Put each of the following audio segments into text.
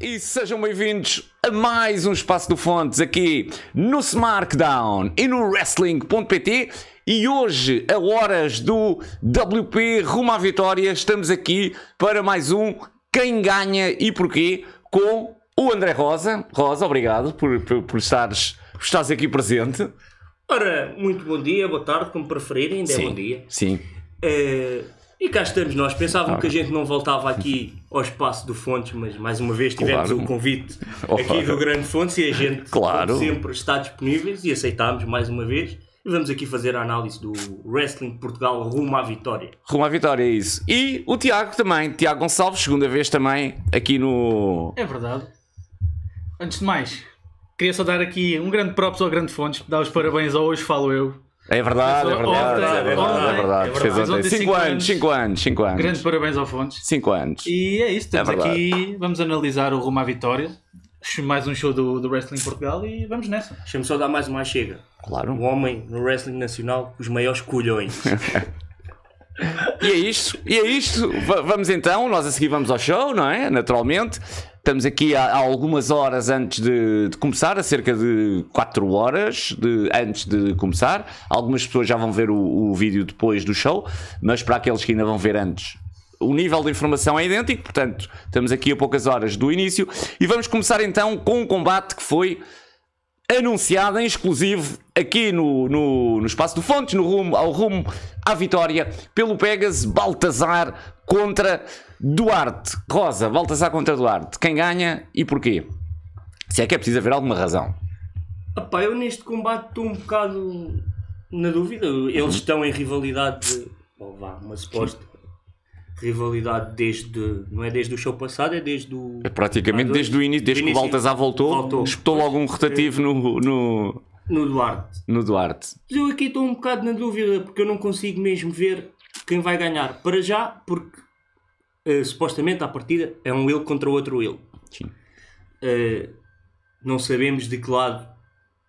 E sejam bem-vindos a mais um Espaço do Fontes aqui no Smartdown e no Wrestling.pt. E hoje, a horas do WP rumo à vitória, estamos aqui para mais um Quem Ganha e Porquê com o André Rosa. Rosa, obrigado por, por, por estares, por estares aqui presente. Ora, muito bom dia, boa tarde, como preferirem, ainda é sim, é bom dia. Sim. Uh, e cá estamos nós. Pensavam que a gente não voltava aqui ao espaço do Fontes, mas mais uma vez tivemos claro. o convite aqui do Grande Fontes e a gente claro. sempre está disponíveis e aceitámos mais uma vez. E vamos aqui fazer a análise do Wrestling Portugal rumo à vitória. Rumo à vitória, é isso. E o Tiago também, Tiago Gonçalves, segunda vez também aqui no. É verdade. Antes de mais, queria só dar aqui um grande props ao Grande Fontes, dar os parabéns ao Hoje Falo Eu, é, é, é verdade, é verdade, é verdade, é verdade. cinco, anos, 5 anos, 5 anos. Grandes parabéns ao Fontes. 5 anos. E é isso, é estamos é aqui, vamos analisar o rumo à vitória. Mais um show do, do Wrestling Portugal e vamos nessa. Deixa-me só dar mais uma chega. Claro. O homem no Wrestling Nacional, os maiores colhões. e é isto, e é isto. V vamos então, nós a seguir vamos ao show, não é? Naturalmente. Estamos aqui há, há algumas horas antes de, de, começar, a cerca de 4 horas de, antes de começar. Algumas pessoas já vão ver o, o vídeo depois do show, mas para aqueles que ainda vão ver antes, o nível de informação é idêntico, portanto, estamos aqui a poucas horas do início e vamos começar então com um combate que foi anunciado em exclusivo aqui no, no, no espaço do Fontes, no rumo, ao rumo à vitória, pelo Pegasus Baltazar contra Duarte, Rosa, Baltasar contra Duarte. Quem ganha e porquê? Se é que é preciso haver alguma razão. Epá, eu neste combate estou um bocado na dúvida. Eles estão em rivalidade, oh, vá, uma suposta rivalidade desde, não é desde o show passado, é desde o... É praticamente desde o início, desde que o Baltasar voltou, voltou espetou logo um rotativo no, no... No Duarte. No Duarte. Eu aqui estou um bocado na dúvida, porque eu não consigo mesmo ver quem vai ganhar. Para já, porque eh, supostamente à partida é um ele contra outro ele. Sim. Uh, não sabemos de que lado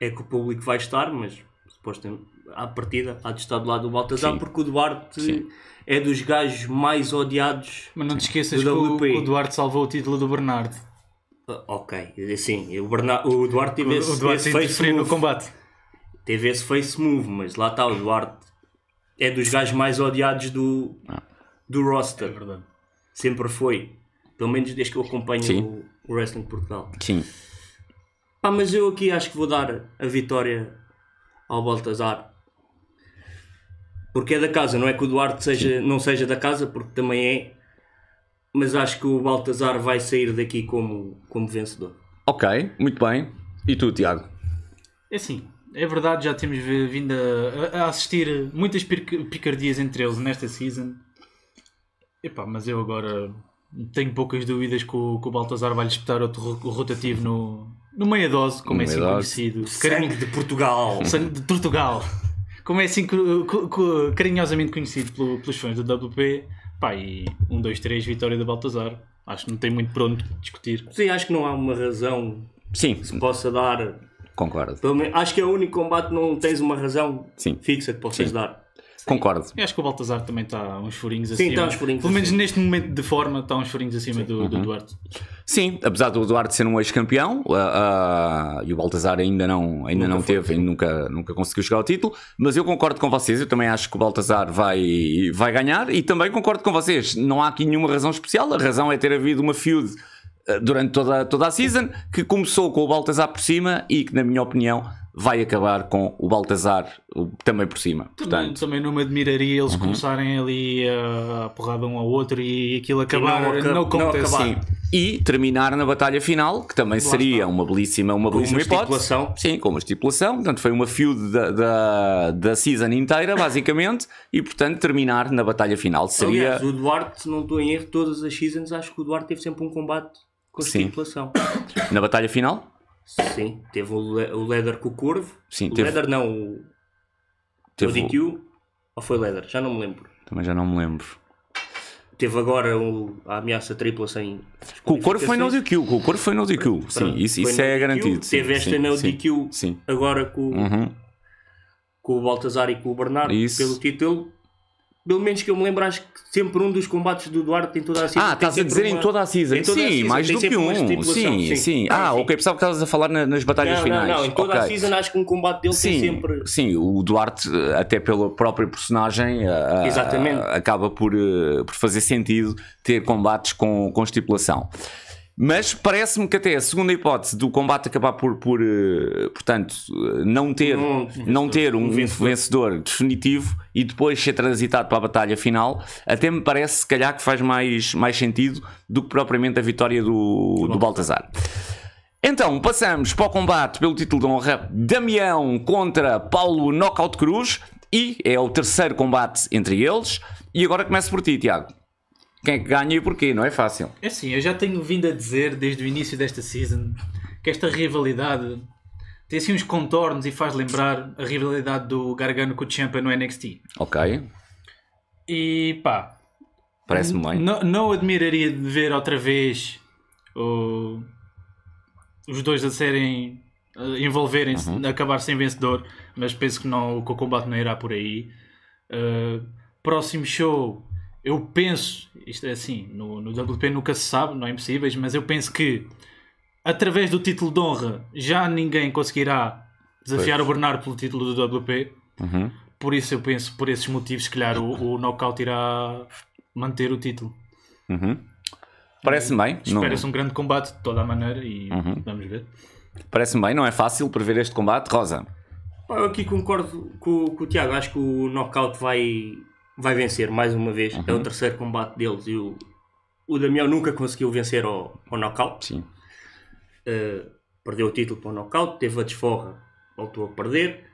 é que o público vai estar, mas supostamente à partida há de estar do lado do Baltazar, Sim. porque o Duarte Sim. é dos gajos mais odiados. Mas não te esqueças que o, o Duarte salvou o título do Bernardo. Uh, ok, sim, o, o Duarte teve o, esse, o Duarte esse face move. no combate. Teve esse face move, mas lá está, o Duarte é dos gajos mais odiados do, ah. do roster. É verdade. Sempre foi. Pelo menos desde que eu acompanho Sim. o, Wrestling Portugal. Sim. Pá, mas eu aqui acho que vou dar a vitória ao Baltazar. Porque é da casa, não é que o Duarte seja, não seja da casa, porque também é. Mas acho que o Baltazar vai sair daqui como, como vencedor. Ok, muito bem. E tu, Tiago? É assim, é verdade, já temos vindo a, a assistir muitas picardias entre eles nesta season. Epá, mas eu agora tenho poucas dúvidas que o, que o Baltazar vai-lhe espetar outro rotativo no, no meia dose, como no é assim dose. conhecido. Sangue de Portugal! Sangue de Portugal! Como é assim carinhosamente conhecido pelo, pelos fãs do WP. Pá, e 1, 2, 3, vitória do Baltazar. Acho que não tem muito para onde discutir. Sim, acho que não há uma razão Sim. que se possa dar. Concordo. Pelo menos, acho que é o único combate que não tens uma razão Sim. fixa que possas Sim. dar. Concordo. Eu acho que o Baltazar também está uns furinhos tá acima. Sim, está uns furinhos Pelo menos acima. neste momento de forma está uns furinhos acima do, uhum. do, Duarte. Sim, apesar do Duarte ser um ex-campeão uh, uh, e o Baltazar ainda não, ainda nunca não teve, ainda nunca, nunca conseguiu chegar ao título, mas eu concordo com vocês, eu também acho que o Baltazar vai, vai ganhar e também concordo com vocês, não há aqui nenhuma razão especial, a razão é ter havido uma feud uh, durante toda, toda a season, que começou com o Baltazar por cima e que, na minha opinião, vai acabar com o Baltazar também por cima. Também, Portanto, também não me admiraria eles uhum. começarem ali a porrada um ao outro e aquilo acabar e não, não, não acabar. Sim. E terminar na batalha final, que também Lá seria está. uma belíssima, uma com belíssima uma hipótese. Estipulação. Sim, com uma estipulação. Portanto, foi uma feud da, da, da season inteira, basicamente, e portanto terminar na batalha final. Seria... Aliás, o Duarte, não estou em erro, todas as seasons, acho que o Duarte teve sempre um combate com a estipulação. Na batalha final? Sim, teve o, le o Leather com o Corvo. Sim, o teve... Leather não, o, teve o DQ. Ou foi Leather? Já não me lembro. Também já não me lembro. Teve agora o, a ameaça tripla sem. Com o Corvo foi no DQ. Com o Corvo foi no DQ. Pronto, sim, isso, isso é DQ, garantido. Teve sim, esta sim, no DQ sim, agora com, uhum. com o Baltazar e com o Bernardo isso. pelo título pelo menos que eu me lembro, acho que sempre um dos combates do Duarte tem toda a season. Ah, estás a dizer uma... em toda a season? Toda sim, a season, mais do que um. Sim, sim, sim. Ah, ah sim. ok, pensava que estavas a falar nas batalhas não, finais. Não, não, em toda okay. a season acho que um combate dele sim, tem sempre. Sim, o Duarte, eh, até pela própria personagem, eh, eh, Exatamente. A, acaba por, por fazer sentido ter combates com, com estipulação. Mas parece-me que até a segunda hipótese do combate acabar por, por eh, portanto, não ter, um, não ter um, um vencedor. vencedor. definitivo e depois ser transitado para a batalha final, até me parece, se calhar, que faz mais, mais sentido do que propriamente a vitória do, do Baltazar. Então, passamos para o combate pelo título de honra: Damião contra Paulo Knockout Cruz, e é o terceiro combate entre eles. E agora começo por ti, Tiago quem é que ganha e porquê, não é fácil. É sim, eu já tenho vindo a dizer desde o início desta season que esta rivalidade tem assim uns contornos e faz lembrar a rivalidade do Gargano com o Champa no NXT. Ok. E pá. Parece-me bem. Não admiraria de ver outra vez o, os dois a serem. envolverem-se, uhum. acabar sem vencedor, mas penso que, não, que o combate não irá por aí. Uh, próximo show eu penso, isto é assim, no, no WP nunca se sabe, não é impossíveis, mas eu penso que através do título de honra já ninguém conseguirá desafiar pois. o Bernardo pelo título do WP. Uhum. Por isso eu penso, por esses motivos, se calhar o, o Knockout irá manter o título. Uhum. Parece-me eh, bem. Espera-se não... um grande combate de toda a maneira e uhum. vamos ver. Parece-me bem, não é fácil prever este combate. Rosa. Eu aqui concordo com, com o Tiago, acho que o Knockout vai, vai vencer mais uma vez. É uhum. É o terceiro combate deles e o, o Damião nunca conseguiu vencer ao, ao knockout. Sim. Uh, perdeu o título para o knockout, teve a desforra, voltou a perder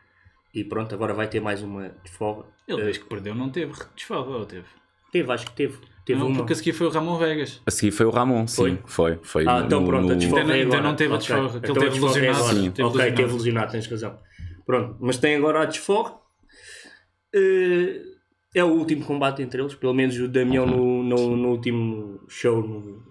e pronto, agora vai ter mais uma desforra. Ele desde uh, que perdeu não teve desforra, ou teve? Teve, acho que teve. Teve não, uma. porque a seguir foi o Ramon Vegas. A seguir foi o Ramon, sim. Foi, foi. foi ah, então no, pronto, a desforra então, é agora. Então não teve a desforra, então ele é teve lesionado. Sim. Teve ok, lesionado. teve lesionado, tens razão. Pronto, mas tem agora a desforra. Uh, eh, é o último combate entre eles, pelo menos o Damião uhum. no, no, no, último show no...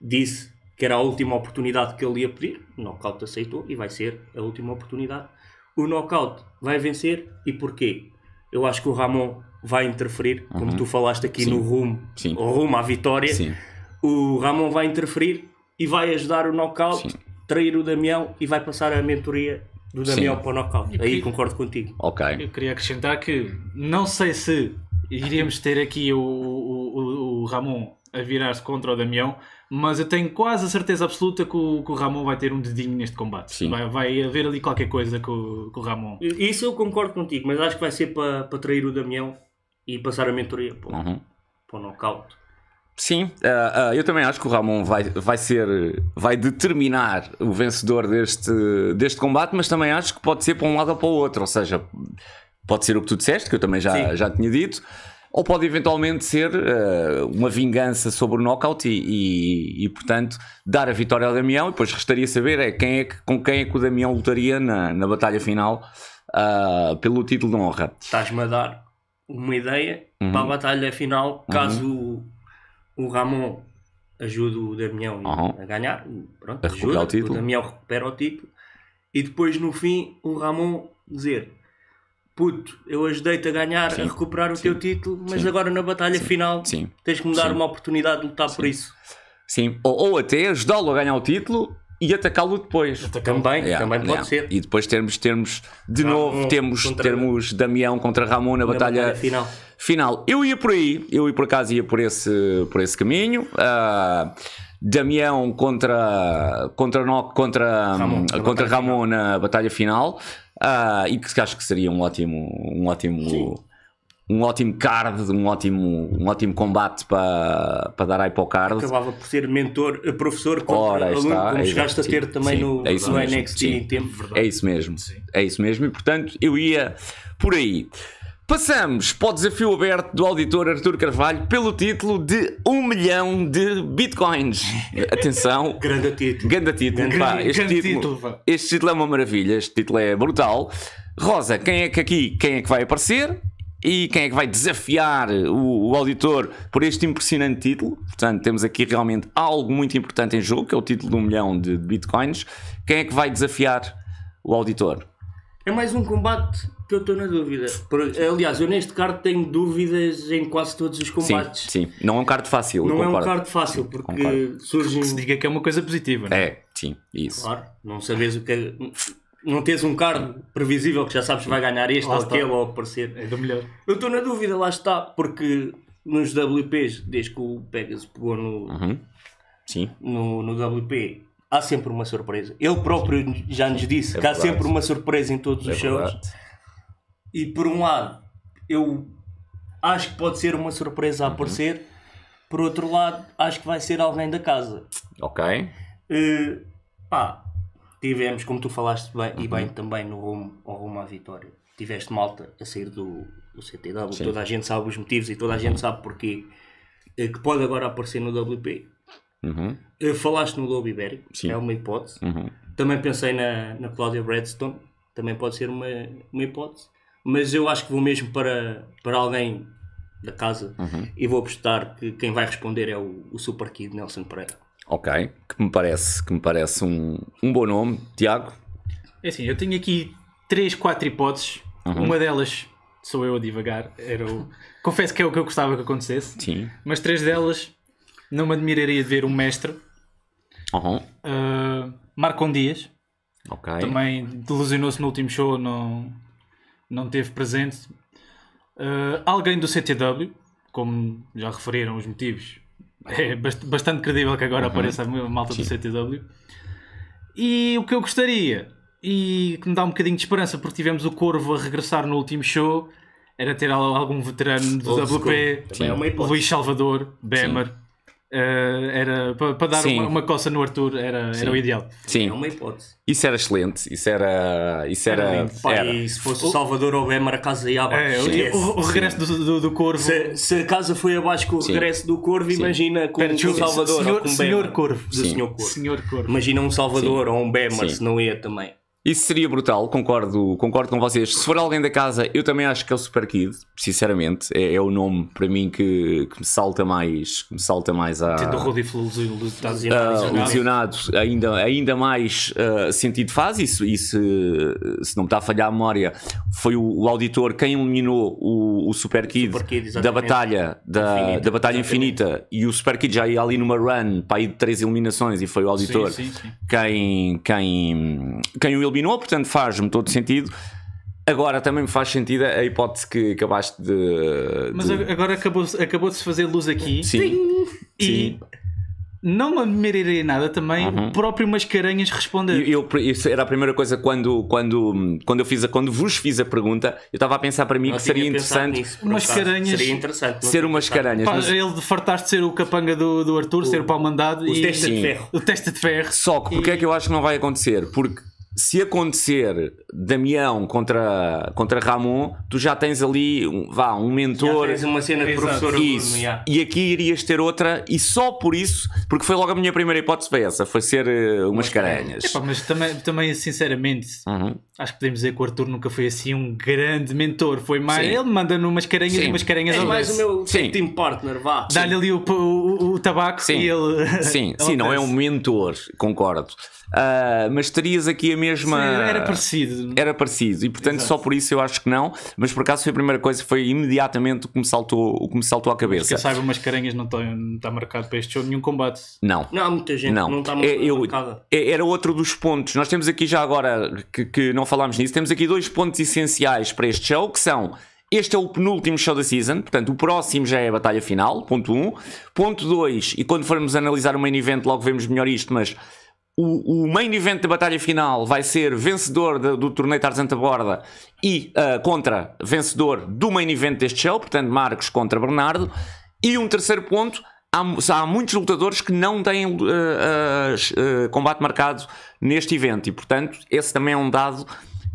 disse que era a última oportunidade que ele ia pedir. O knockout aceitou e vai ser a última oportunidade. O knockout vai vencer e porquê? Eu acho que o Ramon vai interferir, uhum. como tu falaste aqui Sim. no rumo, Sim. rumo à vitória. Sim. O Ramon vai interferir e vai ajudar o knockout, trair o Damião e vai passar a mentoria do Damião para o nocaute. Aí concordo contigo. Ok. Eu queria acrescentar que não sei se iríamos ter aqui o, o, o Ramon a virar-se contra o Damião, mas eu tenho quase a certeza absoluta que o, que o Ramon vai ter um dedinho neste combate. Vai, vai, haver ali qualquer coisa com, com, o Ramon. Isso eu concordo contigo, mas acho que vai ser para, para trair o Damião e passar a mentoria para, uhum. para o nocaute. Sim, uh, uh, eu também acho que o Ramon vai, vai ser, vai determinar o vencedor deste, deste combate, mas também acho que pode ser para um lado ou para o outro, ou seja, pode ser o que tu disseste, que eu também já, já tinha dito, ou pode eventualmente ser uh, uma vingança sobre o knockout e, e, e, portanto, dar a vitória ao Damião, e depois restaria saber é, quem é que, com quem é que o Damião lutaria na, na batalha final pelo título de honra. Estás-me a dar uma ideia uhum. para a uhum. batalha final, caso... Uhum o Ramon ajuda o Damião uhum. a ganhar, pronto, a ajuda, o, título. o Damião recupera o título e depois no fim o Ramon dizer puto, eu ajudei-te a ganhar, sim, a recuperar o sim, teu título, mas sim, agora na batalha final tens que me dar uma oportunidade de lutar por isso. Sim, ou, ou até ajudá-lo a ganhar o título e atacá-lo depois. Atacá também, yeah, também pode yeah. ser. E depois termos, termos de novo, temos, contra... termos Damião contra Ramon na, na batalha, batalha, final final. Eu ia por aí, eu por acaso ia por esse, por esse caminho. Uh, Damião contra contra no, contra Ramon, contra Ramon final. na batalha final uh, e que acho que seria um ótimo um ótimo Sim. um ótimo card um ótimo um ótimo combate para para dar aí para o card acabava por ser mentor eh, professor contra Ora, aluno está, como é chegaste a ter também Sim, no, é no mesmo. NXT Sim. em tempo verdade. é isso mesmo é isso mesmo e portanto eu ia por aí Passamos para o desafio aberto do auditor Artur Carvalho pelo título de 1 um milhão de bitcoins. Atenção. grande título. Grande título. Grande, pá, este, grande título, título este título é uma maravilha, este título é brutal. Rosa, quem é que aqui, quem é que vai aparecer? E quem é que vai desafiar o, o auditor por este impressionante título? Portanto, temos aqui realmente algo muito importante em jogo, que é o título de um milhão de bitcoins. Quem é que vai desafiar o auditor? É mais um combate que eu estou na dúvida. aliás, eu neste card tenho dúvidas em quase todos os combates. Sim, sim. não é um card fácil. Não concordo. é um card fácil, porque surge. Que se diga que é uma coisa positiva, não é? É, sim, isso. Claro, não sabes o que é. Não tens um card previsível que já sabes que vai ganhar este lá ou aquele ou aparecer. É do melhor. Eu estou na dúvida, lá está, porque nos WPs, desde que o Pegasus pegou no, uhum. sim. no, no WP, há sempre uma surpresa. Ele próprio sim. já nos disse é que há sempre uma surpresa em todos é os verdade. shows. E por um lado, eu acho que pode ser uma surpresa a uhum. aparecer. Por outro lado, acho que vai ser alguém da casa. Ok. Uh, pá, tivemos, como tu falaste bem, uhum. e bem uhum. também no rumo, ao rumo à vitória, tiveste malta a sair do, do CTW. Sim. Toda a gente sabe os motivos e toda a uhum. gente sabe porquê. Uh, que pode agora aparecer no WP. Uhum. Uh, falaste no Lobo Ibérico, Sim. é uma hipótese. Uhum. Também pensei na, na Cláudia Bradstone, também pode ser uma, uma hipótese mas eu acho que vou mesmo para, para alguém da casa uhum. e vou apostar que quem vai responder é o, o Super Kid Nelson Pereira. Ok, que me parece, que me parece um, um bom nome. Tiago? É assim, eu tenho aqui três, quatro hipóteses. Uhum. Uma delas sou eu a divagar. Era o... Confesso que é o que eu gostava que acontecesse. Sim. Mas três delas não me admiraria de ver um mestre. Uhum. Uh, Marcon Dias. Okay. Também delusionou-se no último show, não, não teve presente. Uh, alguém do CTW, como já referiram os motivos, é bastante credível que agora uhum. apareça a malta Sim. do CTW. E o que eu gostaria, e que me dá um bocadinho de esperança, porque tivemos o Corvo a regressar no último show, era ter algum veterano do WP, é Luís Salvador, Bemer, Sim. Uh, era para dar uma, uma, coça no Arthur era, era o ideal. Sim. Era é uma hipótese. Isso era excelente. Isso era. Isso era, era, era. E se fosse o Salvador ou Bemer, a casa ia abaixo. É, o, o, regresso do, do, do, Corvo. Se, se a casa foi abaixo com o Sim. regresso do Corvo, Sim. imagina com, Pera, com o Salvador. Senhor, ou com senhor, Corvo. Do senhor Corvo. Senhor Corvo. Imagina um Salvador ou um Bemer, se não ia também. Isso seria brutal, concordo, concordo com vocês. Se for alguém da casa, eu também acho que é o Super Kid, sinceramente. É, é o nome para mim que, que, me salta mais. Que me salta mais a. Tendo o Rodolfo tá lesionado, ainda, ainda mais uh, sentido faz. Isso, isso, se não me está a falhar a memória, foi o, o auditor quem eliminou o, o Super Kid, Super Kid da batalha, da, infinita, da batalha infinita. E o Super Kid já ia ali numa run para ir de três eliminações e foi o auditor sim, sim, sim. Quem, quem, quem o combinou, portanto faz-me todo sentido. Agora também me faz sentido a hipótese que acabaste de. de... Mas agora acabou, acabou de se fazer luz aqui. Sim. E não me admiraria nada também uhum. o próprio Mascarenhas responder. Eu, eu, isso era a primeira coisa quando, quando, quando, eu fiz a, quando vos fiz a pergunta. Eu estava a pensar para mim não que seria interessante. Nisso, mascarenhas. Seria interessante. Ser o Mascarenhas. Pá, mas... Ele fartaste de ser o capanga do, do Arthur, o, ser o pau mandado. O e... teste de ferro. O teste de ferro. Só que porque é e... é que eu acho que não vai acontecer? Porque se acontecer Damião contra, contra Ramon, tu já tens ali um, vá, um mentor. Já tens uma cena de professor. Isso. E aqui irias ter outra, e só por isso, porque foi logo a minha primeira hipótese foi essa, foi ser uh, umas é, caranhas. mas também, também sinceramente, uhum. Acho que podemos dizer que o Arthur nunca foi assim um grande mentor. Foi mais. Sim. Ele manda-me umas carinhas e umas carinhas é ao É mais o meu tipo Sim. team partner, é, vá. Dá-lhe ali o, o, o tabaco Sim. e ele. Sim, Sim não é um mentor, concordo. Uh, mas terias aqui a mesma. Sim, era parecido. Era parecido, e portanto, Exato. só por isso eu acho que não. Mas por acaso foi a primeira coisa, foi imediatamente o que me saltou, o que me saltou à cabeça. Que eu saiba, umas caranhas não está marcado para este show nenhum combate. Não. Não, há muita gente não, não está marcada. É, era outro dos pontos. Nós temos aqui já agora que, que não não falámos nisso, temos aqui dois pontos essenciais para este show, que são... Este é o penúltimo show da season, portanto o próximo já é a batalha final, ponto 1. Um. Ponto 2, e quando formos analisar o main event logo vemos melhor isto, mas o, o main event da batalha final vai ser vencedor de, do torneio Tarzante Borda e uh, contra vencedor do main event deste show, portanto Marcos contra Bernardo. E um terceiro ponto, há, há muitos lutadores que não têm uh, uh, combate marcado neste evento. E, portanto, esse também é um dado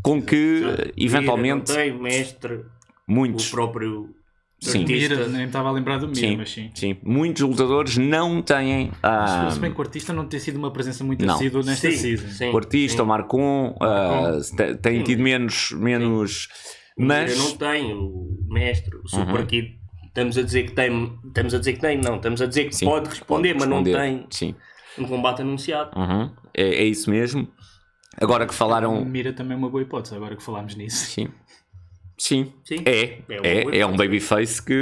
com que, eh, eventualmente. Mira, tem, mestre. Muitos. O próprio Sim. Artista. Mira, nem estava a lembrar do Mira, sim, mas sim. Sim, muitos lutadores não têm. Uh... Se bem que o artista não tem sido uma presença muito não. assídua nesta sim, season. o artista, sim. o Marcon, uh, tem tido menos. menos... Mas. Eu não tenho, o mestre, o Super uhum. Kid. Estamos a dizer que tem, estamos a dizer que tem, não, estamos a dizer que pode responder, pode, responder, mas não tem. Sim. Um combate anunciado. Uhum. É, é, isso mesmo. Agora que falaram. Mira também é uma boa hipótese, agora que falámos nisso. Sim. Sim, Sim. É, é, é, é um babyface que.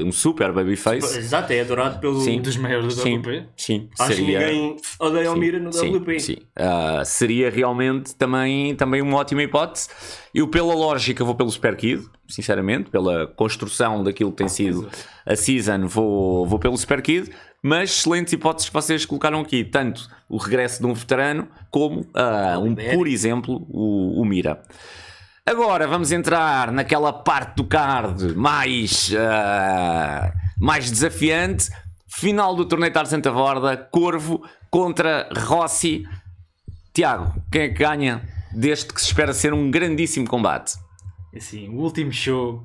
Eh, um super babyface. Exato, é adorado pelo Sim. dos maiores da Sim. WP. Sim, acho seria... que ninguém odeia o Mira no Sim. WP. Sim. Uh, seria realmente também, também uma ótima hipótese. Eu, pela lógica, vou pelo Super Kid, sinceramente, pela construção daquilo que tem ah, sido é. a season, vou, vou pelo Super Kid mas excelentes hipóteses que vocês colocaram aqui, tanto o regresso de um veterano como, uh, um, por exemplo, o, o, Mira. Agora vamos entrar naquela parte do card mais, uh, mais desafiante. Final do torneio de Santa Borda, Corvo contra Rossi. Tiago, quem é que ganha deste que se espera ser um grandíssimo combate? Assim, o último show,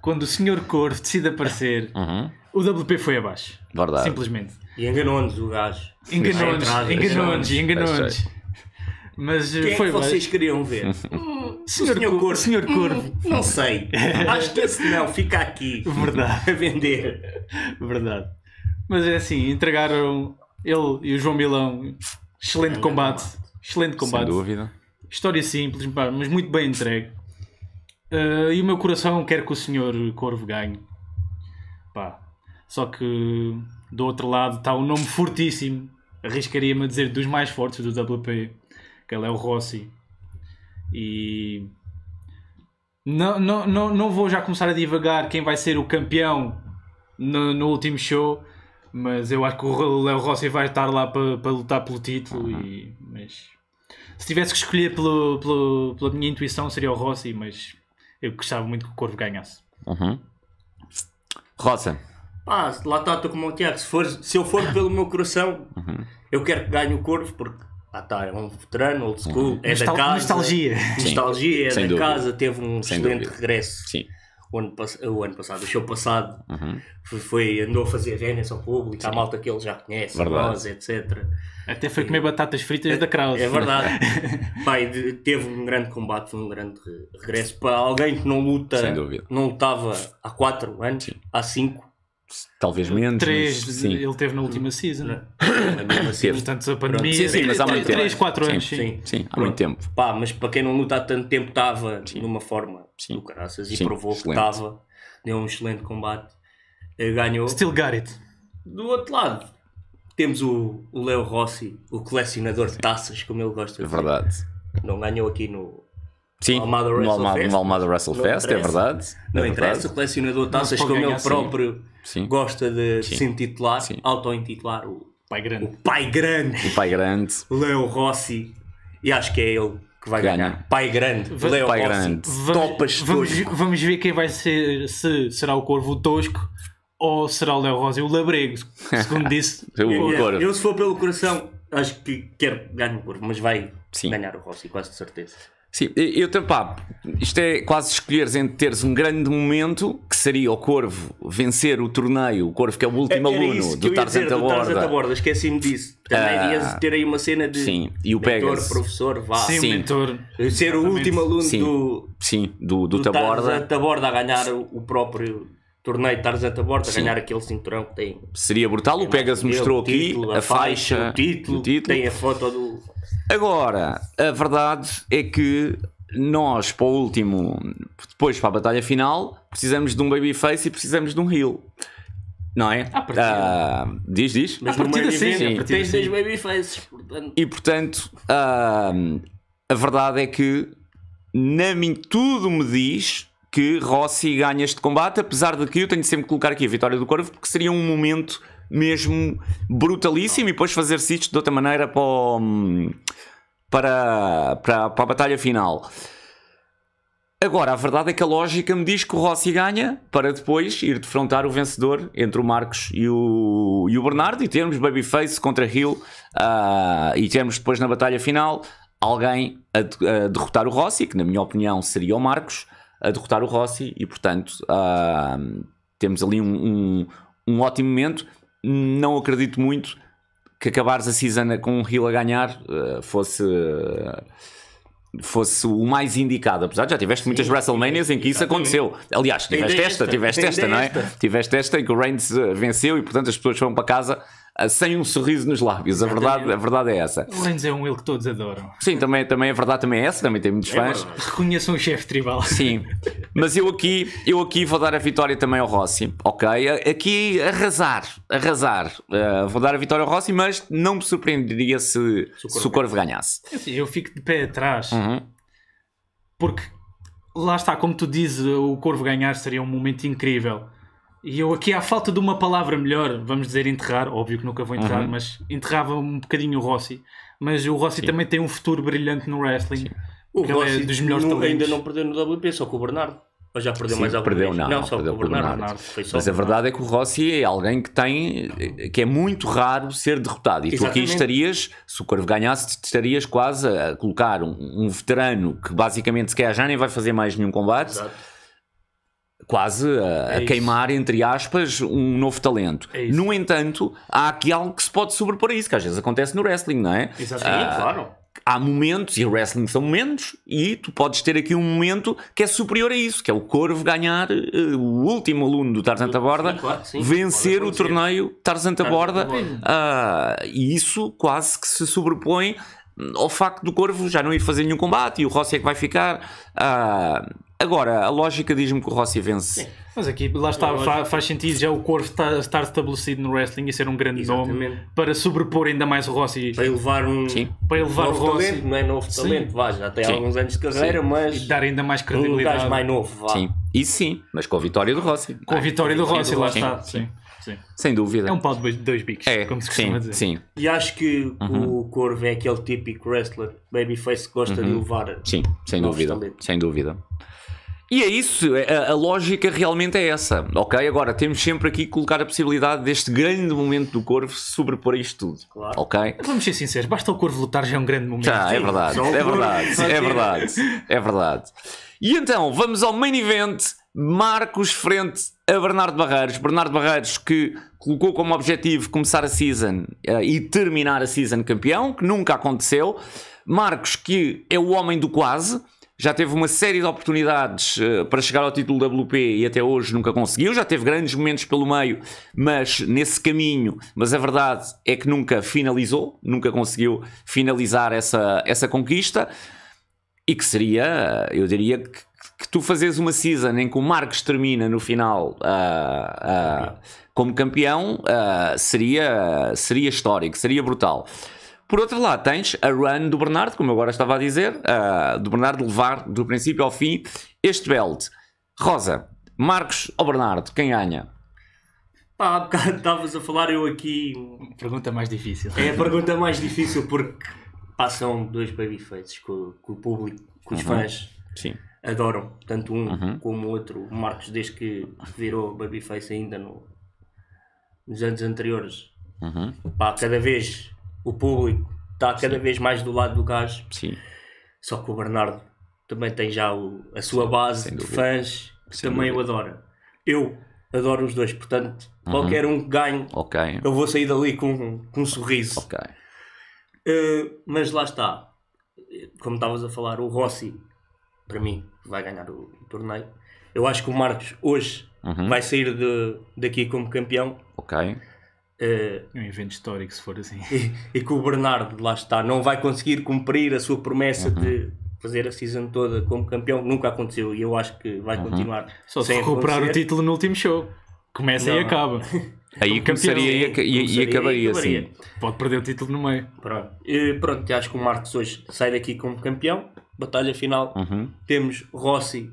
quando o Sr. Corvo decide aparecer, uhum. o WP foi abaixo. Verdade. Simplesmente. E enganou-nos o gajo. Enganou-nos, enganou-nos, enganou-nos. Mas eh, Quem é foi é que vocês queriam ver? Hum, senhor, senhor, Corvo. senhor Corvo. Hum, não sei. Acho que esse não, fica aqui. Verdade. A vender. Verdade. Mas é assim, entregaram ele e o João Milão. Excelente combate. Excelente combate. Sem dúvida. História simples, mas muito bem entregue. Uh, e o meu coração quer que o senhor Corvo ganhe. Pá, só que do outro lado está um nome fortíssimo, arriscaria-me a dizer dos mais fortes do WP, que ele é o Rossi. E não, não, não, não vou já começar a divagar quem vai ser o campeão no, no último show, mas eu acho que o Léo Rossi vai estar lá para, para lutar pelo título. Uhum. E, mas se tivesse que escolher pelo, pelo, pela minha intuição, seria o Rossi, mas eu gostava muito que o Corvo ganhasse. Uhum. Roça. Pá, lá está, estou como o é Tiago. É? Se, for, se eu for pelo meu coração, uhum. eu quero que ganhe o Corvo, porque lá está, é um veterano, old school, uhum. é Nostal da casa. Nostalgia. Sim. Nostalgia, é Sem da dúvida. casa, teve um Sem excelente dúvida. regresso. Sim. O ano, o ano passado, o show passado, uhum. foi, foi, andou a fazer rendas ao público, Sim. à malta que ele já conhece, nós, etc. Até foi e, comer batatas fritas é, da Kraus. É verdade. Pai, teve um grande combate, um grande regresso para alguém que não luta, não lutava há 4 anos, Sim. há 5 talvez menos. mas, sim. ele teve na última season. Não. A Portanto, a pandemia. Sim, sim, mas há muito tempo. anos. Sim, sim. sim. há muito tempo. Pá, mas para quem não luta há tanto tempo, estava de uma forma sim. do caraças e provou excelente. que estava. Deu um excelente combate. Eh, ganhou. Still got it. Do outro lado, temos o Leo Rossi, o colecionador de taças, como ele gosta de é dizer. Verdade. Não ganhou aqui no, Sim, no Almada Wrestlefest, Almada Wrestlefest é verdade. Não é interessa, verdade. o colecionador de taças, como ele próprio sim. gosta de sim. se intitular, auto-intitular o Pai Grande. O Pai Grande. O Pai Grande. Leo Rossi. E acho que é ele que vai Ganha. ganhar. Pai Grande. V Leo Pai Rossi. Vamos, Topas vamos, vamos ver quem vai ser, se será o Corvo Tosco ou será o Leo Rossi o Labrego, segundo disse. eu, eu, eu, se for pelo coração, acho que quero ganhar o Corvo, mas vai sim. ganhar o Rossi, quase de certeza. Sim, eu pá, isto é quase escolheres entre teres um grande momento, que seria o Corvo vencer o torneio, o Corvo que é o último é, aluno do Tarzan Borda. Do Borda, esqueci-me disso. Também uh, ter aí uma cena de sim, e o mentor, Pegas. professor, vá. Sim, sim. mentor. Ser Exatamente. o último aluno sim, do, sim, do, do, do Taborda. Taborda a ganhar o próprio torneio de Tarzan Taborda, a ganhar aquele cinturão que tem. Seria brutal, tem o Pegas mostrou aqui título, a, faixa, faixa, o título, o título, tem a foto do Agora, a verdade é que nós, para o último, depois para a batalha final, precisamos de um babyface e precisamos de um heel. Não é? Uh, diz, diz. Mas a partida, sim, sim. A Tens dois babyfaces. Portanto. E portanto, uh, a verdade é que na mim tudo me diz que Rossi ganha este combate, apesar de que eu tenho de sempre colocar aqui a vitória do Corvo, porque seria um momento mesmo brutalíssimo e depois fazer-se isto de outra maneira para, o, hum, para, para, para a batalha final. Agora, a verdade é que a lógica me diz que o Rossi ganha para depois ir defrontar o vencedor entre o Marcos e o, e o Bernardo e termos Babyface contra Hill uh, ah, e termos depois na batalha final alguém a, a, derrotar o Rossi, que na minha opinião seria o Marcos, a derrotar o Rossi e portanto uh, temos ali um, um, um ótimo momento não acredito muito que acabares a season com o Hill a ganhar eh, fosse. Eh, fosse o mais indicado, apesar de já tiveste sim, muitas WrestleManias em que isso aconteceu. Aliás, tiveste esta, tiveste esta, não é? Tiveste esta em que o Reigns eh, venceu e portanto as pessoas foram para casa ah, sem um sorriso nos lábios. A verdade, a verdade é essa. O Lenz é um ele que todos adoram. Sim, também, também a é verdade também é essa, também tem muitos é fãs. É Reconheçam um o chefe tribal. Sim, mas eu aqui, eu aqui vou dar a vitória também ao Rossi, ok? Aqui arrasar, arrasar. Uh, vou dar a vitória ao Rossi, mas não me surpreenderia se, o, Corvo se o Corvo ganhasse. É assim, eu fico de pé atrás, uhum. porque lá está, como tu dizes, o Corvo ganhar seria um momento incrível e eu aqui, à falta de uma palavra melhor, vamos dizer enterrar, óbvio que nunca vou enterrar, uhum. mas enterrava um bocadinho o Rossi. Mas o Rossi Sim. também tem um futuro brilhante no wrestling. O é Rossi é dos melhores ainda não perdeu no WP, só com o Bernardo. Ou já perdeu Sim, mais alguma perdeu, não, não, só perdeu com o Bernardo. Bernardo. Mas a verdade é que o Rossi é alguém que tem que é muito raro ser derrotado. E Exatamente. tu aqui estarias, se o Corvo ganhasse, estarias quase a colocar um, um veterano que basicamente se calhar já nem vai fazer mais nenhum combate. Exato quase a, é queimar, entre aspas, um novo talento. É no entanto, há aqui algo que se pode sobrepor a isso, que às vezes acontece no wrestling, não é? Exatamente, ah, claro. Há momentos, e o wrestling são momentos, e tu podes ter aqui um momento que é superior a isso, que é o Corvo ganhar, uh, o último aluno do Tarzan da Borda, claro, vencer o torneio Tarzan da Borda, uh, e isso quase que se sobrepõe ao facto do Corvo já não ir fazer nenhum combate e o Rossi é que vai ficar. Uh, Agora, a lógica diz-me que o Rossi vence. Sim. Mas aqui, lá está, fa faz sentido já o Corvo tá, estar estabelecido no wrestling e ser um grande Exatamente. nome para sobrepor ainda mais o Rossi. Para elevar um Sim. Para elevar novo o Rossi. talento, não é novo talento, vá, já tem sim. alguns anos de carreira, sim. mas. E dar ainda mais credibilidade. Um mais novo, vá. Sim. E sim, mas com a vitória do Rossi. Com a vitória do Rossi, lá está. Sim. Sem dúvida. É um pau de dois bicos, é, como se costuma dizer. Sim. E acho que uhum. o Corvo é aquele típico wrestler, babyface, que gosta uhum. de levar. Sim, sem dúvida. Talento. Sem dúvida. E é isso, é, a, a, lógica realmente é essa. Ok, agora temos sempre aqui que colocar a possibilidade deste grande momento do Corvo sobrepor isto tudo. Claro. Ok? Vamos ser sinceros, basta o Corvo lutar já é um grande momento. Tá, é verdade, é verdade, é verdade, é verdade. E então, vamos ao main event, Marcos frente a Bernardo Barreiros. Bernardo Barreiros que colocou como objetivo começar a season uh, e terminar a season campeão, que nunca aconteceu. Marcos que é o homem do quase já teve uma série de oportunidades uh, para chegar ao título WP e até hoje nunca conseguiu, já teve grandes momentos pelo meio, mas nesse caminho, mas a verdade é que nunca finalizou, nunca conseguiu finalizar essa, essa conquista e que seria, eh, eu diria que, que tu fazes uma season em que o Marcos termina no final uh, uh, como campeão, seria, seria histórico, seria brutal. Por outro lado, tens a run do Bernardo, como eu agora estava a dizer, uh, do Bernardo levar do princípio ao fim este belt. Rosa, Marcos ou Bernardo, quem ganha? Pá, há bocado estavas a falar, eu aqui. Pergunta mais difícil. É a pergunta mais difícil porque passam dois babyfaces que, que o público, que os uhum. fãs Sim. adoram, tanto um uhum. como o outro. O Marcos, desde que virou babyface ainda no, nos anos anteriores, uhum. pá, cada vez o público está cada Sim. vez mais do lado do gajo. Sim. Só que o Bernardo também tem já o, a sua Sim, base de fãs que sem também dúvida. o adora. Eu adoro os dois, portanto, uhum. qualquer um que ganhe, okay. eu vou sair dali com, com um sorriso. Okay. Uh, mas lá está, como estavas a falar, o Rossi, para mim, vai ganhar o, o torneio. Eu acho que o Marcos hoje uhum. vai sair de, daqui como campeão. Ok. Uh, um evento histórico, se for assim. E, e, que o Bernardo, lá está, não vai conseguir cumprir a sua promessa uhum. de fazer a season toda como campeão, nunca aconteceu e eu acho que vai uhum. continuar. Só se recuperar acontecer. o título no último show. Começa não. e acaba. Aí começaria, e, e, e, acabaria, e acabaria. Pode perder o título no meio. Pronto, e, pronto acho que o Marcos hoje sai daqui como campeão. Batalha final. Uhum. Temos Rossi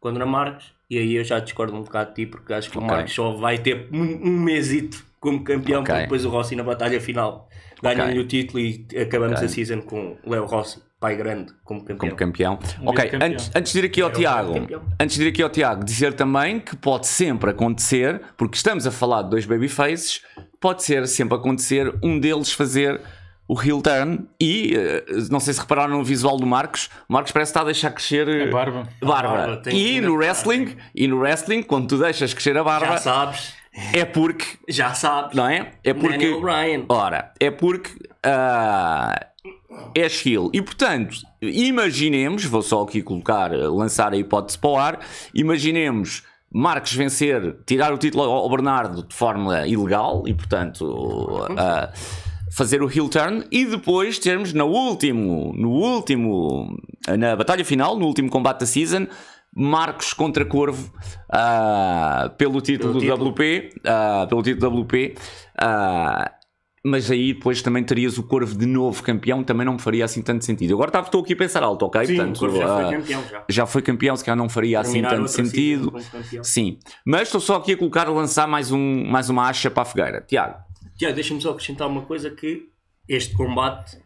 contra Marcos. E aí eu já discordo um bocado de ti, porque acho que okay. o Marcos só vai ter um, um mesito como campeão, okay. porque depois o Rossi na batalha final ganha-lhe okay. o título e acabamos okay. a season com Léo Rossi, pai grande, como campeão. Como campeão. ok, campeão. Antes, antes de ir aqui ao é Tiago, antes de ir aqui ao Tiago, dizer também que pode sempre acontecer, porque estamos a falar de dois babyfaces, pode ser sempre acontecer um deles fazer o heel turn e eh, não sei se repararam no visual do Marcos, o Marcos parece que está a deixar crescer a barba. barba. barba e no wrestling, e no wrestling, quando tu deixas crescer a barba, já sabes é porque. Já sabe. Não é? É porque. Ryan. Ora, é porque. Uh, é Chile. E portanto, imaginemos, vou só aqui colocar, lançar a hipótese para o ar, imaginemos. Marcos vencer, tirar o título ao Bernardo de forma ilegal e, portanto, uh, fazer o heel turn e depois termos no último, no último, na batalha final, no último combate da season, Marcos contra Corvo uh, pelo título pelo do título. WP, uh, ah, pelo título WP. Uh, ah, mas aí depois também terias o Corvo de novo campeão, também não me faria assim tanto sentido. Agora estou aqui a pensar alto, ok? Sim, Portanto, o já foi campeão. Já. já foi campeão, se calhar não faria assim Terminar assim tanto sentido. Sim, mas estou só aqui a colocar, a lançar mais, um, mais uma acha para a fogueira. Tiago. Tiago, deixa-me só acrescentar uma coisa que este combate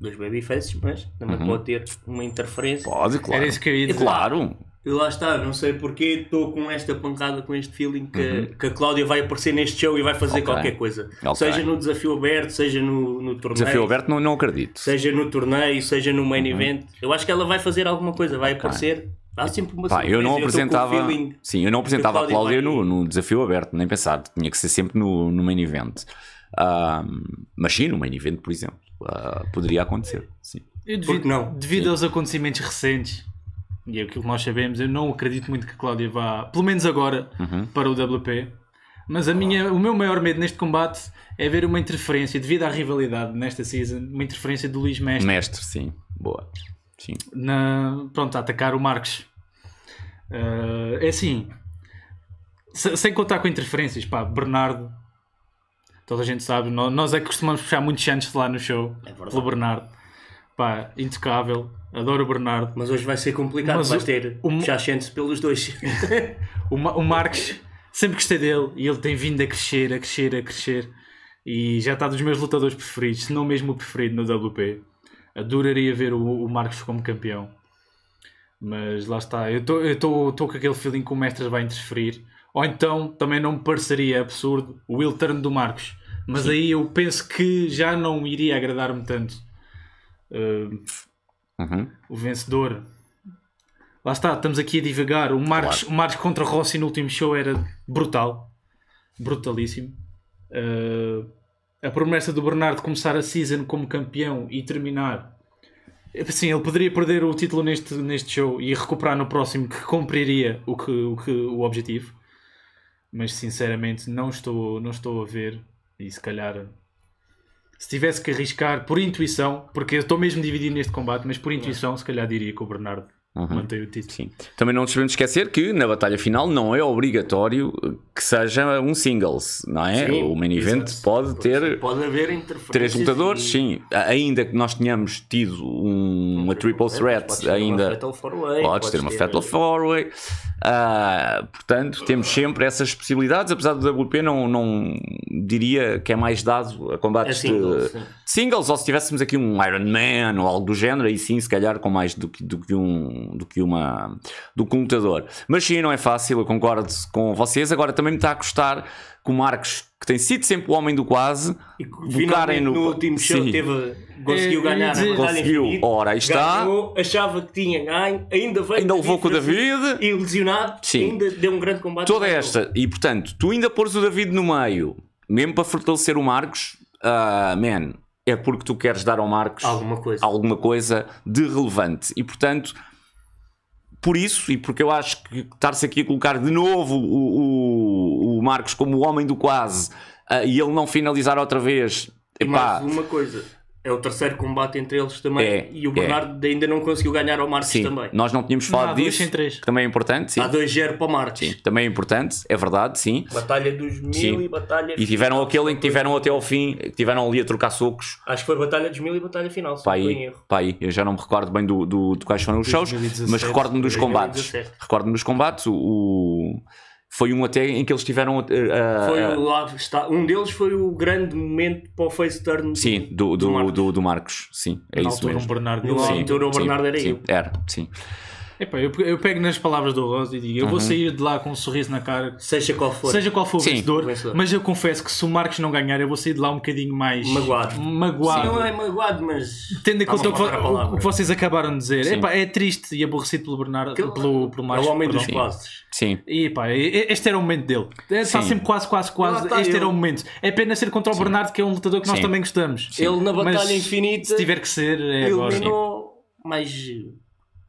dos babyfaces, mas também uhum. pode ter uma interferência. Pode, claro. Era isso que eu ia dizer. Claro. E lá está, não sei porquê, estou com esta pancada, com este feeling que, uhum. que a Cláudia vai aparecer neste show e vai fazer okay. qualquer coisa. Okay. Seja no desafio aberto, seja no, no torneio. Desafio aberto não, não acredito. Seja no torneio, seja no main uhum. event. Eu acho que ela vai fazer alguma coisa, vai okay. aparecer. Há sempre uma Pá, eu não apresentava, eu sim, eu não apresentava a Cláudia no, no desafio aberto, nem pensado tinha que ser sempre no, no main event. Uh, mas sim, no main event, por exemplo, uh, poderia acontecer. Sim. Eu devido, não. devido sim. aos acontecimentos recentes, e é aquilo que nós sabemos, eu não acredito muito que Cláudia vá, pelo menos agora, uhum. para o WP. Mas a minha, o meu maior medo neste combate é ver uma interferência, devido à rivalidade nesta season, uma interferência do Luís Mestre. Mestre, sim. Boa. Sim. Na, pronto, a atacar o Marques. Uh, é assim. sem contar com interferências, pá, Bernardo. Toda a gente sabe, nós, nós é que costumamos puxar muitos chances lá no show é pelo Bernardo. Pá, intocável. Adoro o Bernardo. Mas hoje vai ser complicado, Mas vais ter o, já pelos dois. o, o Marques, sempre gostei dele e ele tem vindo a crescer, a crescer, a crescer. E já está dos meus lutadores preferidos, se não mesmo o preferido no WP. Adoraria ver o, o Marcos como campeão. Mas lá está, eu estou com aquele feeling que o Mestras vai interferir. Ou então, também não me pareceria absurdo o Will Turn do Marcos. Mas Sim. aí eu penso que já não iria agradar-me tanto uhum. O vencedor. Lá está, estamos aqui a divagar. O Marcos, claro. o Marcos contra Rossi no último show era brutal. Brutalíssimo. Uh, a promessa do Bernardo começar a season como campeão e terminar. Eh, sim, ele poderia perder o título neste, neste show e recuperar no próximo, que cumpriria o, que, o, que, o objetivo. Mas sinceramente não estou, não estou a ver. E se calhar se tivesse que arriscar por intuição, porque eu estou mesmo dividido neste combate, mas por intuição, se calhar diria que o Bernardo Uhum. Mantém o título. Sim. Também não nos podemos esquecer que na batalha final não é obrigatório que seja um singles, não é? Sim, o main event exato. pode ter pode haver três lutadores, e... sim. Ainda que nós tenhamos tido um, uma triple threat, ainda podes ter uma fatal four-way, ter uma fatal four-way. Uh, portanto, temos sempre essas possibilidades, apesar do WP não, não diria que é mais dado a combates é singles, de, de, singles, ou se tivéssemos aqui um Iron Man ou algo do género, aí sim, se calhar com mais do que, do que um do que uma do computador. Mas sim, não é fácil, eu concordo com vocês. Agora também me está a custar que o Marcos, que tem sido sempre o homem do quase, e no... no último show sim. teve, conseguiu é, ganhar de, Conseguiu, infinito, ora, aí está. Ganhou, achava que tinha ganho, ainda veio. Ainda levou com o David. E lesionado, sim. ainda deu um grande combate. Toda esta, e portanto, tu ainda pôres o David no meio, mesmo para fortalecer o Marcos, uh, man, é porque tu queres dar ao Marcos alguma coisa, alguma coisa de relevante. E portanto por isso, e porque eu acho que estar-se aqui a colocar de novo o, o, o Marcos como o homem do quase uh, e ele não finalizar outra vez. Epá, mais uma coisa, é o terceiro combate entre eles também. É, e o é. Bernardo é. ainda não conseguiu ganhar ao Martins sim, também. Nós não tínhamos falado não, disso. Também é importante. Sim. Há 2-0 para o Sim, também é importante, é verdade, sim. Batalha dos mil sim. e batalha. E tiveram aquele em que tiveram até ao fim, que tiveram ali a trocar socos. Acho que foi batalha dos mil e batalha final. Pai aí, Eu já não me recordo bem do, do, do quais foram os shows, mas recordo-me dos combates. Recordo-me dos combates. o, o foi um até em que eles tiveram. Uh, foi, eh, está. Um deles foi o grande momento para o face turn. Sim, do, do, do, Marcos. do, do Marcos. Sim, é Na isso mesmo. O Bernardo, sim, o Bernardo era sim, eu. Era, sim. Epá, eu, eu pego nas palavras do Rosa e digo: eu vou uhum. sair de lá com um sorriso na cara, Seja qual for. seja qual for o vencedor, mas eu confesso que se o Marcos não ganhar, eu vou sair de lá um bocadinho mais Magoado. magoado. Não é magoado, mas. Tendo em conta o que, vocês acabaram de dizer, Epá, é triste e aborrecido pelo Bernardo, pelo, pelo É o homem dos quase. Sim. E este era o momento dele. Está é, Sim. sempre quase, quase, quase. Tá este era o momento. É pena ser contra o Bernardo, que é um lutador que nós também gostamos. Ele na Mas batalha infinita se tiver que ser, é agora. eliminou mais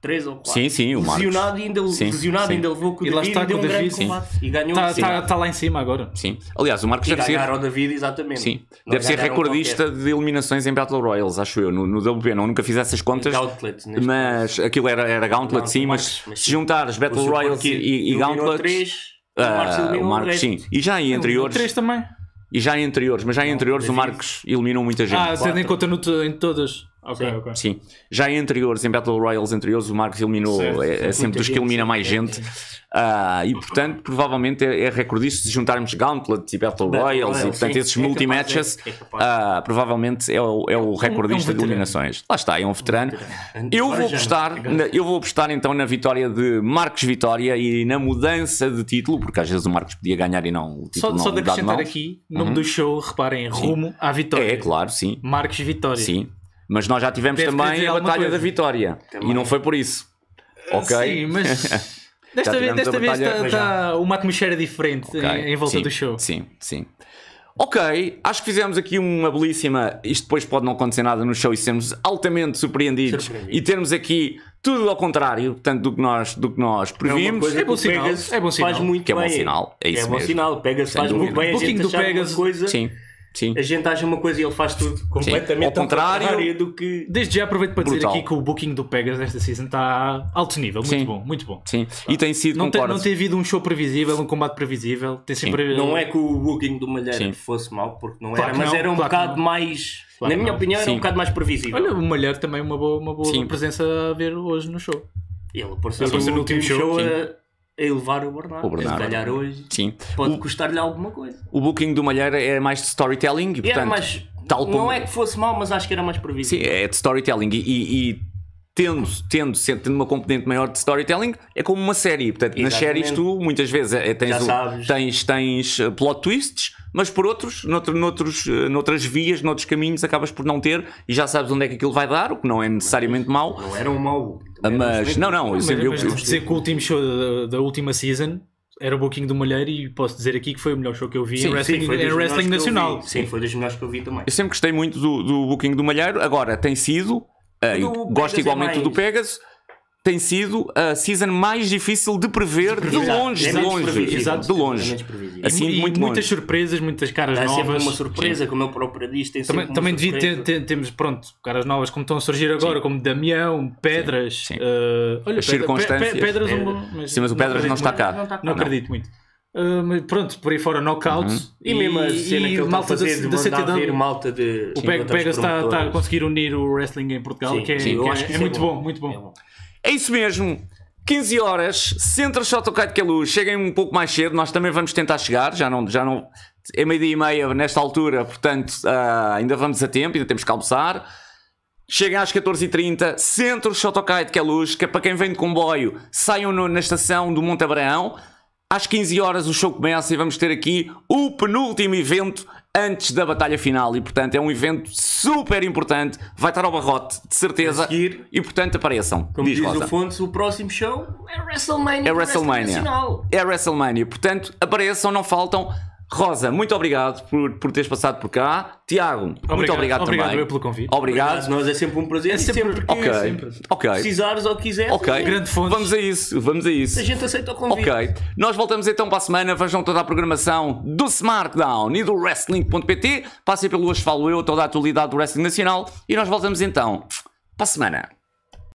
3 ou 4. Sim, sim, o Marcos. Lesionado ainda, sim, lesionado sim. ainda levou com o e David, está, deu um David, grande sim. combate e ganhou. Está, está, está lá em cima agora. Sim. Aliás, o Marcos e deve ser... o David, exatamente. Sim. Não deve ser recordista qualquer. de eliminações em Battle Royals, acho eu, no, no WP. Não, nunca fiz essas contas. Gauntlet. Mas caso. aquilo era, era Gauntlet, sim, Marcos, mas, se juntares Battle Royals e, e, e Gauntlet... uh, o Marcos, ah, sim. E já em anteriores... também. E já em anteriores, mas já em anteriores o Marcos eliminou muita gente. Ah, tendo em conta em todas. Ok, sim, sim. Já em anteriores, em Battle Royals anteriores, o Marcos eliminou, certo, é, é sempre dos que elimina mais gente. Uh, e portanto, provavelmente é, é recordista se juntarmos Gauntlet e Battle Royals e portanto sim, esses é multi-matches, é, uh, provavelmente é o, é o recordista é um, é um de eliminações. Lá está, é um veterano. Eu vou, apostar, eu vou apostar então na vitória de Marcos Vitória e na mudança de título, porque às vezes o Marcos podia ganhar e não o título. Só, não, só de acrescentar aqui, nome uhum. do show, reparem, rumo sim. à vitória. É, claro, sim. Marcos Vitória. Sim. Mas nós já tivemos Deve também a Batalha da Vitória. Também. E não foi por isso. Ok? Ah, sim, mas. Desta vez, desta vez está, está uma atmosfera diferente okay. em, volta sim, do show. Sim, sim. Ok, acho que fizemos aqui uma belíssima. Isto depois pode não acontecer nada no show e sermos altamente surpreendidos e termos aqui tudo ao contrário, tanto do que nós, do que nós previmos. É, é bom sinal. É bom sinal. Faz muito que é bom sinal. É, é isso é bom mesmo. sinal. faz muito bem. do Pegas. Coisa... Sim Sim. a gente acha uma coisa e ele faz tudo completamente ao contrário, contrário do que. Desde já aproveito para brutal. dizer aqui que o booking do Pegas desta season está alto nível, muito Sim. bom, muito bom. Sim, tá. e tem sido. Não tem, não tem havido um show previsível, um combate previsível. Tem sempre... Não é que o booking do Malheiro fosse mal, porque não claro era, mas não, era um claro bocado mais. Claro na minha não. opinião, era um bocado mais previsível. Olha, o Malheiro também é uma boa, uma boa presença a ver hoje no show. Ele apareceu ser no último show. show elevar o Bernardo. O Bernardo. Se calhar hoje Sim. pode custar-lhe alguma coisa. O booking do Malheiro é mais de storytelling e, portanto, tal como... não é que fosse mal, mas acho que era mais previsível. Sim, é de storytelling e, e, e tendo, tendo, tendo uma componente maior de storytelling, é como uma série. Portanto, nas séries tu muitas vezes é, tens, o, tens, tens eh, plot twists, mas por outros, noutro, noutros, eh, noutras vias, noutros caminhos, acabas por não ter e já sabes onde é que aquilo vai dar, o que não é necessariamente mau. Não era um mau mas, não, não. Mas, eu, mas eu, dizer que o último show da, da última season era o Booking do Malheiro e posso dizer aqui que foi o melhor show que eu vi sim, em wrestling, sim, em wrestling nacional. Sim. sim, foi dos melhores que eu vi também. Eu sempre gostei muito do, do Booking do Malheiro, agora tem sido. Uh, gosto é igualmente é mais... do Pegasus tem sido a season mais difícil de prever, de, é de longe, de longe, Exato. de longe. É assim, e, muito muitas longe. surpresas, muitas caras Dá é novas. uma surpresa, Sim. como eu próprio disse. Tem também também devia ter, ter, temos, pronto, caras novas como estão a surgir agora, Sim. como Damião, Pedras. Sim. Sim. Uh, eh, olha, circunstâncias. pedras é. um, mas, Sim, mas o Pedras não está cá. Não, está cá. não, não acredito muito. Uh, pronto, por aí fora knockout uhum. e, mesmo a cena que ele está a fazer de, malta de. O Pegas está, está a conseguir unir o wrestling em Portugal, que é, muito bom, muito bom. É isso mesmo. 15 horas, Centro Shotokai de Queluz. É Cheguem um pouco mais cedo, nós também vamos tentar chegar. Já não, já não, é meio-dia e meia nesta altura, portanto uh, ainda vamos a tempo, ainda temos que almoçar. Cheguem às 14h30, Centro Shotokai de Queluz, é que é para quem vem de comboio, saiam no, na estação do Monte Abraão. Às 15 horas o show começa e vamos ter aqui o penúltimo evento antes da batalha final e, portanto, é um evento super importante. Vai estar ao barrote, de certeza. Seguir, e, portanto, apareçam. Como diz, diz o Fontes, o próximo show é WrestleMania. É WrestleMania. É WrestleMania. Portanto, apareçam, não faltam. Rosa, muito obrigado por, por teres passado por cá. Tiago, obrigado. muito obrigado, obrigado também. pelo convite. Obrigado. obrigado. Nós é sempre um prazer. É sempre, é okay. Okay. Precisares ou quiseres. Ok. É. Grande fonte. Vamos a isso, vamos a isso. A gente aceita o convite. Ok. Nós voltamos então para a semana. Vejam toda a programação do Smartdown e do Wrestling.pt. Passem pelo Hoje Falo Eu, toda a atualidade do Wrestling Nacional. E nós voltamos então para a semana.